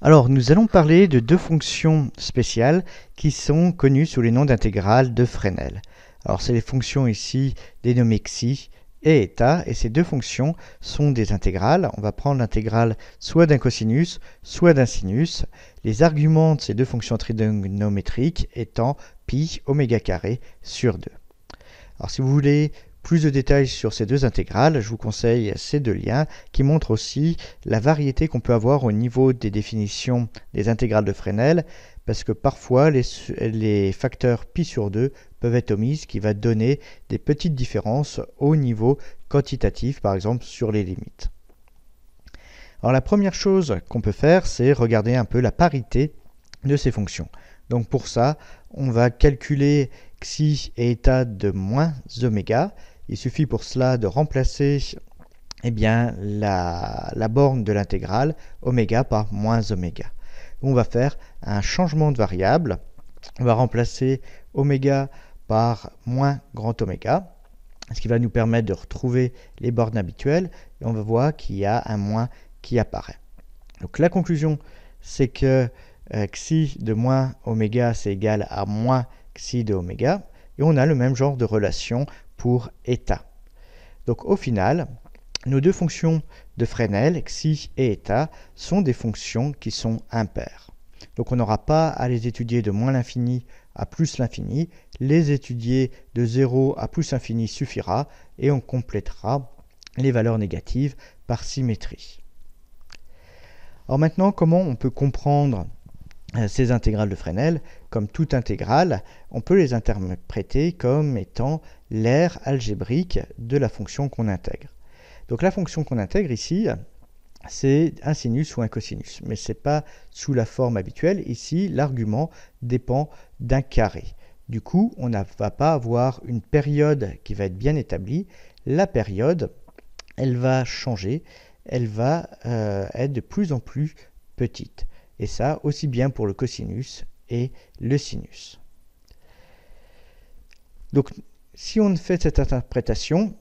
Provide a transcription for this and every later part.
Alors, nous allons parler de deux fonctions spéciales qui sont connues sous les noms d'intégrales de Fresnel. Alors, c'est les fonctions ici dénommées xi et eta, et ces deux fonctions sont des intégrales. On va prendre l'intégrale soit d'un cosinus, soit d'un sinus. Les arguments de ces deux fonctions trigonométriques étant pi oméga carré sur 2. Alors, si vous voulez plus de détails sur ces deux intégrales, je vous conseille ces deux liens qui montrent aussi la variété qu'on peut avoir au niveau des définitions des intégrales de Fresnel, parce que parfois les, facteurs pi sur 2 peuvent être omis, ce qui va donner des petites différences au niveau quantitatif, par exemple sur les limites. Alors la première chose qu'on peut faire, c'est regarder un peu la parité de ces fonctions. Donc pour ça, on va calculer xi et état de moins oméga, il suffit pour cela de remplacer eh bien, la, borne de l'intégrale oméga par moins oméga. On va faire un changement de variable. On va remplacer oméga par moins grand oméga, ce qui va nous permettre de retrouver les bornes habituelles. Et on voit qu'il y a un moins qui apparaît. Donc la conclusion, c'est que euh, xi de moins oméga, c'est égal à moins xi de oméga. Et on a le même genre de relation pour état. Donc au final, nos deux fonctions de Fresnel, xi et eta, sont des fonctions qui sont impaires. Donc on n'aura pas à les étudier de moins l'infini à plus l'infini, les étudier de 0 à plus l'infini suffira et on complétera les valeurs négatives par symétrie. Alors maintenant, comment on peut comprendre euh, ces intégrales de Fresnel, comme toute intégrale, on peut les interpréter comme étant l'aire algébrique de la fonction qu'on intègre. Donc la fonction qu'on intègre ici, c'est un sinus ou un cosinus, mais ce n'est pas sous la forme habituelle. Ici, l'argument dépend d'un carré. Du coup, on ne va pas avoir une période qui va être bien établie. La période, elle va changer, elle va euh, être de plus en plus petite et ça aussi bien pour le cosinus et le sinus. Donc si on fait cette interprétation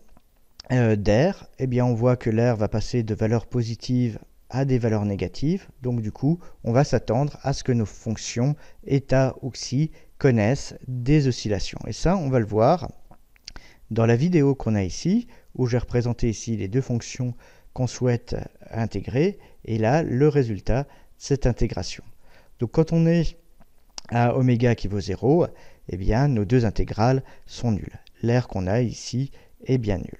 euh, d'air, eh bien on voit que l'air va passer de valeurs positives à des valeurs négatives, donc du coup on va s'attendre à ce que nos fonctions état oxy connaissent des oscillations. Et ça on va le voir dans la vidéo qu'on a ici, où j'ai représenté ici les deux fonctions qu'on souhaite intégrer, et là le résultat cette intégration. Donc quand on est à oméga qui vaut 0, eh bien nos deux intégrales sont nulles. L'air qu'on a ici est bien nul.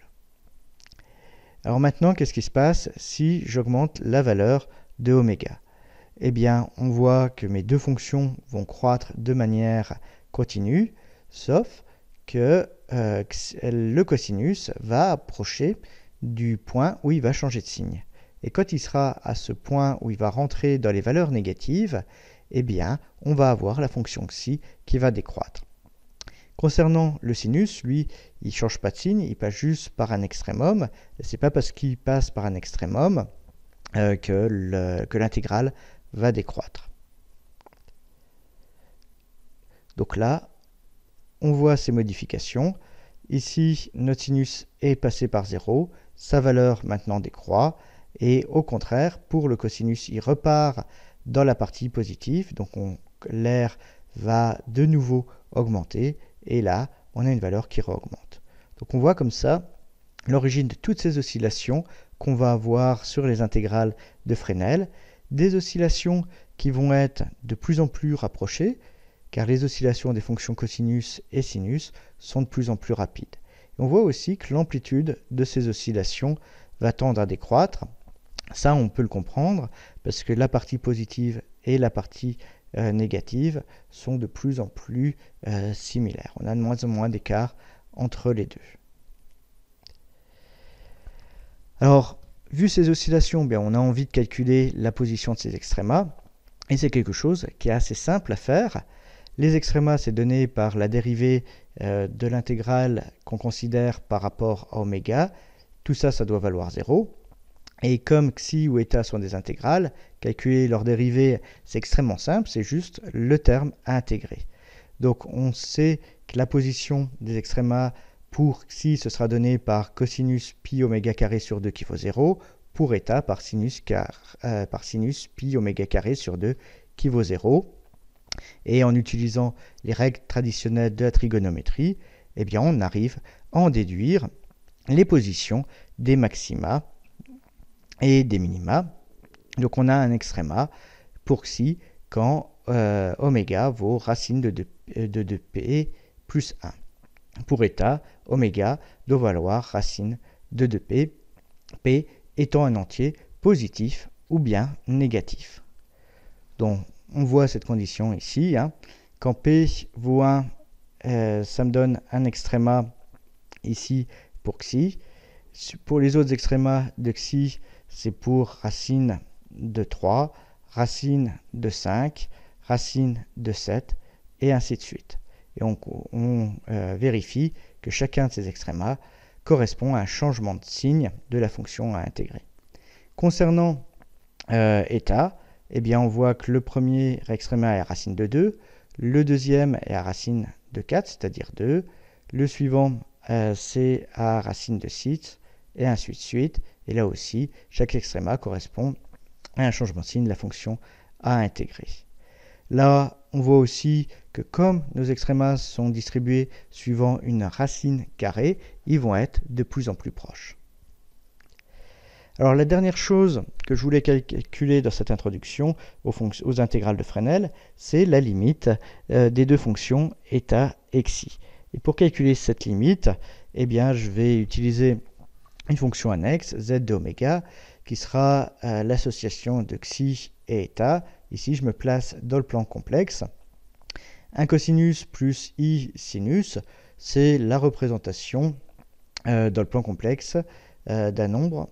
Alors maintenant, qu'est-ce qui se passe si j'augmente la valeur de oméga Eh bien, on voit que mes deux fonctions vont croître de manière continue, sauf que euh, le cosinus va approcher du point où il va changer de signe. Et quand il sera à ce point où il va rentrer dans les valeurs négatives, eh bien, on va avoir la fonction xi qui va décroître. Concernant le sinus, lui, il ne change pas de signe, il passe juste par un extrémum. n'est pas parce qu'il passe par un extrémum euh, que l'intégrale va décroître. Donc là, on voit ces modifications. Ici, notre sinus est passé par 0, sa valeur maintenant décroît. Et au contraire, pour le cosinus, il repart dans la partie positive. Donc l'air va de nouveau augmenter. Et là, on a une valeur qui re-augmente. Donc on voit comme ça l'origine de toutes ces oscillations qu'on va avoir sur les intégrales de Fresnel. Des oscillations qui vont être de plus en plus rapprochées, car les oscillations des fonctions cosinus et sinus sont de plus en plus rapides. on voit aussi que l'amplitude de ces oscillations va tendre à décroître, ça, on peut le comprendre, parce que la partie positive et la partie euh, négative sont de plus en plus euh, similaires. On a de moins en moins d'écart entre les deux. Alors, vu ces oscillations, ben, on a envie de calculer la position de ces extrémas, et c'est quelque chose qui est assez simple à faire. Les extrémas, c'est donné par la dérivée euh, de l'intégrale qu'on considère par rapport à oméga. Tout ça, ça doit valoir 0. Et comme xi ou eta sont des intégrales, calculer leur dérivée, c'est extrêmement simple, c'est juste le terme intégré. Donc on sait que la position des extrema pour xi, ce sera donné par cosinus pi oméga carré sur 2 qui vaut 0, pour eta par sinus, car, euh, par sinus pi oméga carré sur 2 qui vaut 0. Et en utilisant les règles traditionnelles de la trigonométrie, eh bien on arrive à en déduire les positions des maxima et des minima. Donc on a un extréma pour xi quand euh, oméga vaut racine de 2, euh, de p plus 1. Pour état, oméga doit valoir racine de 2p, p étant un entier positif ou bien négatif. Donc on voit cette condition ici. Hein. Quand p vaut 1, euh, ça me donne un extréma ici pour xi. Pour les autres extrémas de xi, c'est pour racine de 3, racine de 5, racine de 7, et ainsi de suite. Et on, euh, vérifie que chacun de ces extrémas correspond à un changement de signe de la fonction à intégrer. Concernant euh, état, eh on voit que le premier extréma est racine de 2, le deuxième est à racine de 4, c'est-à-dire 2, le suivant euh, c'est à racine de 6, et ainsi de suite. Et là aussi, chaque extrémat correspond à un changement de signe de la fonction à intégrer. Là, on voit aussi que comme nos extrémas sont distribués suivant une racine carrée, ils vont être de plus en plus proches. Alors la dernière chose que je voulais calculer dans cette introduction aux, intégrales de Fresnel, c'est la limite euh, des deux fonctions eta et xi. Et pour calculer cette limite, eh bien, je vais utiliser une fonction annexe, z de oméga, qui sera euh, l'association de xi et eta Ici, je me place dans le plan complexe. Un cosinus plus i sinus, c'est la représentation euh, dans le plan complexe euh, d'un nombre.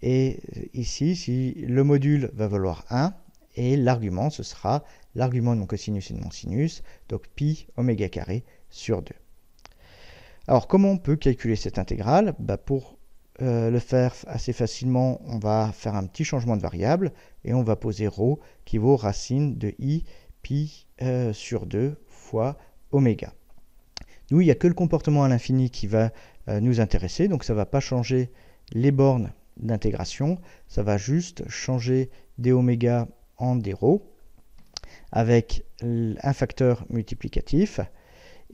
Et ici, si le module va valoir 1, et l'argument, ce sera l'argument de mon cosinus et de mon sinus, donc pi oméga carré sur 2. Alors, comment on peut calculer cette intégrale bah, Pour euh, le faire assez facilement, on va faire un petit changement de variable et on va poser ρ qui vaut racine de i pi euh, sur 2 fois oméga. Nous, il n'y a que le comportement à l'infini qui va euh, nous intéresser, donc ça ne va pas changer les bornes d'intégration, ça va juste changer des oméga en des rho avec un facteur multiplicatif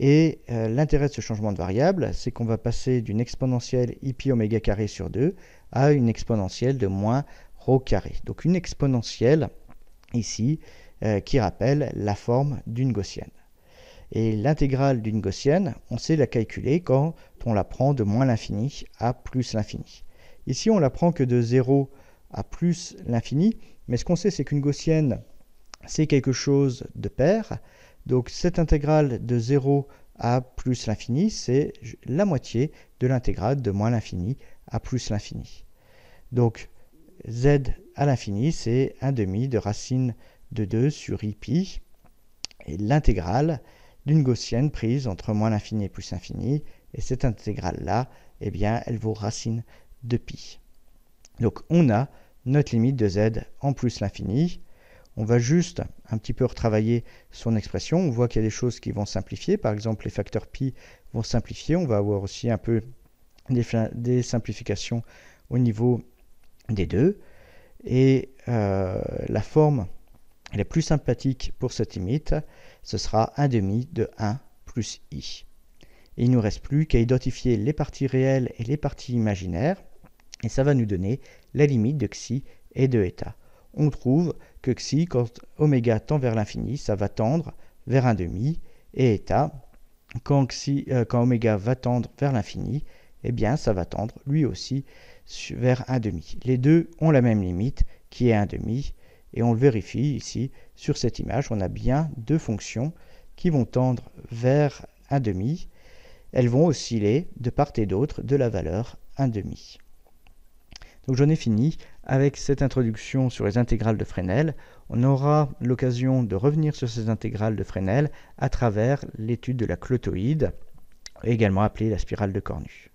et euh, l'intérêt de ce changement de variable, c'est qu'on va passer d'une exponentielle i pi oméga carré sur 2 à une exponentielle de moins rho carré. Donc une exponentielle ici euh, qui rappelle la forme d'une gaussienne. Et l'intégrale d'une gaussienne, on sait la calculer quand on la prend de moins l'infini à plus l'infini. Ici, on la prend que de 0 à plus l'infini, mais ce qu'on sait, c'est qu'une gaussienne, c'est quelque chose de pair, donc cette intégrale de 0 à plus l'infini, c'est la moitié de l'intégrale de moins l'infini à plus l'infini. Donc z à l'infini, c'est 1 demi de racine de 2 sur i pi, et l'intégrale d'une gaussienne prise entre moins l'infini et plus l'infini, et cette intégrale-là, eh bien, elle vaut racine de pi. Donc on a notre limite de z en plus l'infini, on va juste un petit peu retravailler son expression. On voit qu'il y a des choses qui vont simplifier. Par exemple, les facteurs pi vont simplifier. On va avoir aussi un peu des, simplifications au niveau des deux. Et euh, la forme la plus sympathique pour cette limite, ce sera 1 demi de 1 plus i. il ne nous reste plus qu'à identifier les parties réelles et les parties imaginaires. Et ça va nous donner la limite de xi et de eta. On trouve que xi, quand oméga tend vers l'infini, ça va tendre vers un demi, et eta, quand, Ω euh, oméga va tendre vers l'infini, eh bien ça va tendre lui aussi vers un demi. Les deux ont la même limite qui est un demi, et on le vérifie ici sur cette image, on a bien deux fonctions qui vont tendre vers un demi. Elles vont osciller de part et d'autre de la valeur un demi. Donc j'en ai fini avec cette introduction sur les intégrales de Fresnel. On aura l'occasion de revenir sur ces intégrales de Fresnel à travers l'étude de la clotoïde, également appelée la spirale de Cornu.